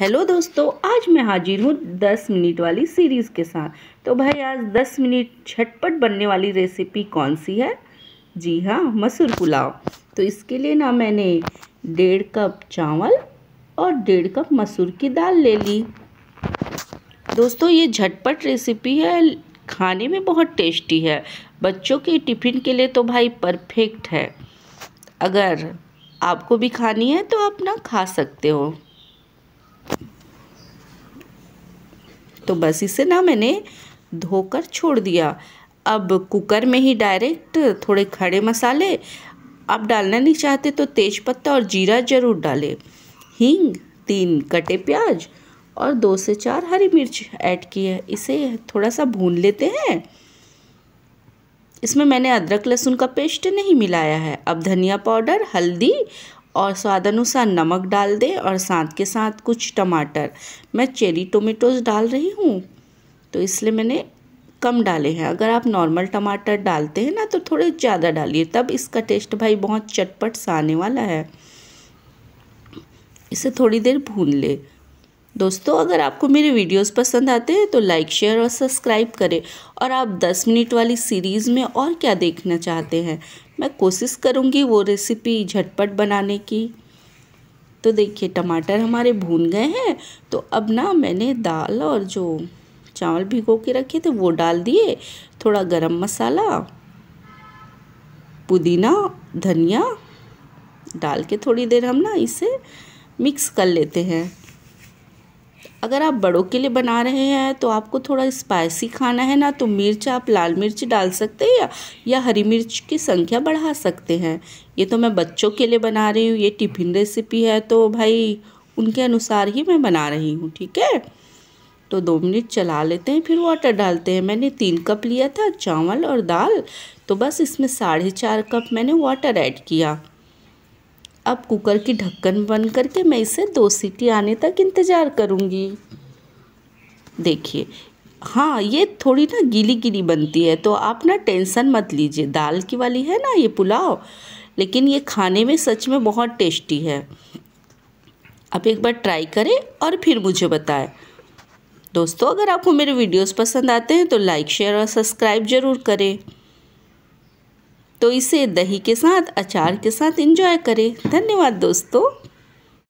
hello दोस्तों आज मैं हाजिर हूँ 10 मिनट वाली सीरीज़ के साथ तो भाई आज 10 मिनट झटपट बनने वाली रेसिपी कौन सी है जी हाँ मसूर पुलाव तो इसके लिए ना मैंने डेढ़ कप चावल और डेढ़ कप मसूर की दाल ले ली दोस्तों ये झटपट रेसिपी है खाने में बहुत टेस्टी है बच्चों के टिफ़िन के लिए तो भाई परफेक्ट है अगर आपको भी खानी है तो आप ना खा सकते हो तो बस इसे ना मैंने धोकर छोड़ दिया अब कुकर में ही डायरेक्ट थोड़े खड़े मसाले आप डालना नहीं चाहते तो तेज पत्ता और जीरा ज़रूर डालें हींग तीन कटे प्याज और दो से चार हरी मिर्च ऐड की है इसे थोड़ा सा भून लेते हैं इसमें मैंने अदरक लहसुन का पेस्ट नहीं मिलाया है अब धनिया पाउडर हल्दी और स्वाद अनुसार नमक डाल दें और साथ के साथ कुछ टमाटर मैं चेरी टोमेटोज़ डाल रही हूँ तो इसलिए मैंने कम डाले हैं अगर आप नॉर्मल टमाटर डालते हैं ना तो थोड़े ज़्यादा डालिए तब इसका टेस्ट भाई बहुत चटपट सा आने वाला है इसे थोड़ी देर भून ले दोस्तों अगर आपको मेरे वीडियोस पसंद आते हैं तो लाइक शेयर और सब्सक्राइब करें और आप 10 मिनट वाली सीरीज़ में और क्या देखना चाहते हैं मैं कोशिश करूँगी वो रेसिपी झटपट बनाने की तो देखिए टमाटर हमारे भून गए हैं तो अब ना मैंने दाल और जो चावल भिगो के रखे थे वो डाल दिए थोड़ा गरम मसाला पुदीना धनिया डाल के थोड़ी देर हम ना इसे मिक्स कर लेते हैं अगर आप बड़ों के लिए बना रहे हैं तो आपको थोड़ा स्पाइसी खाना है ना तो मिर्च आप लाल मिर्च डाल सकते हैं या, या हरी मिर्च की संख्या बढ़ा सकते हैं ये तो मैं बच्चों के लिए बना रही हूँ ये टिफ़िन रेसिपी है तो भाई उनके अनुसार ही मैं बना रही हूँ ठीक है तो दो मिनट चला लेते हैं फिर वाटर डालते हैं मैंने तीन कप लिया था चावल और दाल तो बस इसमें साढ़े चार कप मैंने वाटर ऐड किया अब कुकर की ढक्कन बंद करके मैं इसे दो सीटी आने तक इंतज़ार करूँगी देखिए हाँ ये थोड़ी ना गीली गीली बनती है तो आप ना टेंशन मत लीजिए दाल की वाली है ना ये पुलाव लेकिन ये खाने में सच में बहुत टेस्टी है आप एक बार ट्राई करें और फिर मुझे बताएं दोस्तों अगर आपको मेरे वीडियोस पसंद आते हैं तो लाइक शेयर और सब्सक्राइब ज़रूर करें तो इसे दही के साथ अचार के साथ इंजॉय करें धन्यवाद दोस्तों